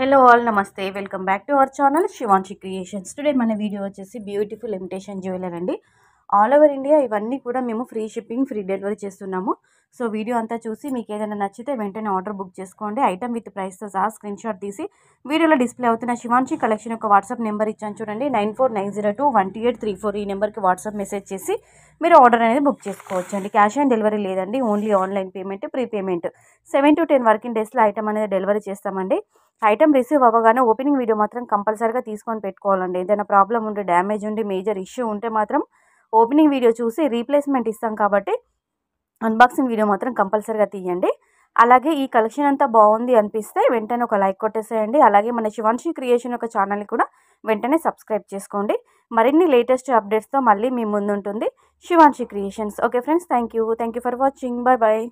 hello all నమస్తే welcome back to our channel Shivanshi creations today మన video వచ్చేసి beautiful imitation jeweller అండి all over India ఇవన్నీ కూడా మేము ఫ్రీ షిప్పింగ్ ఫ్రీ డెలివరీ చేస్తున్నాము సో వీడియో అంతా చూసి మీకు ఏదైనా నచ్చితే వెంటనే ఆర్డర్ బుక్ చేసుకోండి ఐటమ్ విత్ ప్రైస్తో సహా స్క్రీన్ షాట్ తీసి వీడియోలో డిస్ప్లే అవుతున్న శివాంశి కలెక్షన్ యొక్క వాట్సాప్ నెంబర్ ఇచ్చాను చూడండి nine four nine zero two eight three four ఈ నెంబర్కి వాట్సాప్ మెసేజ్ చేసి మీరు ఆర్డర్ అనేది బుక్ చేసుకోవచ్చు అండి క్యాష్ ఆన్ డెలివరీ లేదండి only online payment prepayment seven to ten working డేస్లో ఐటమ్ అనేది డెలివరీ చేస్తామండి ఐటమ్ రిసీవ్ అవ్వగానే ఓపెనింగ్ వీడియో మాత్రం కంపల్సరీగా తీసుకొని పెట్టుకోవాలండి ఏదైనా ప్రాబ్లం ఉంటే డ్యామేజ్ ఉండి మేజర్ ఇష్యూ ఉంటే మాత్రం ఓపెనింగ్ వీడియో చూసి రీప్లేస్మెంట్ ఇస్తాం కాబట్టి అన్బాక్సింగ్ వీడియో మాత్రం కంపల్సరీగా తీయండి అలాగే ఈ కలెక్షన్ అంతా బాగుంది అనిపిస్తే వెంటనే ఒక లైక్ కొట్టేసేయండి అలాగే మన శివాన్షి క్రియేషన్ ఒక ఛానల్ని కూడా వెంటనే సబ్స్క్రైబ్ చేసుకోండి మరిన్ని లేటెస్ట్ అప్డేట్స్తో మళ్ళీ మీ ముందుంటుంది Shivanshi creations okay friends thank you thank you for watching bye bye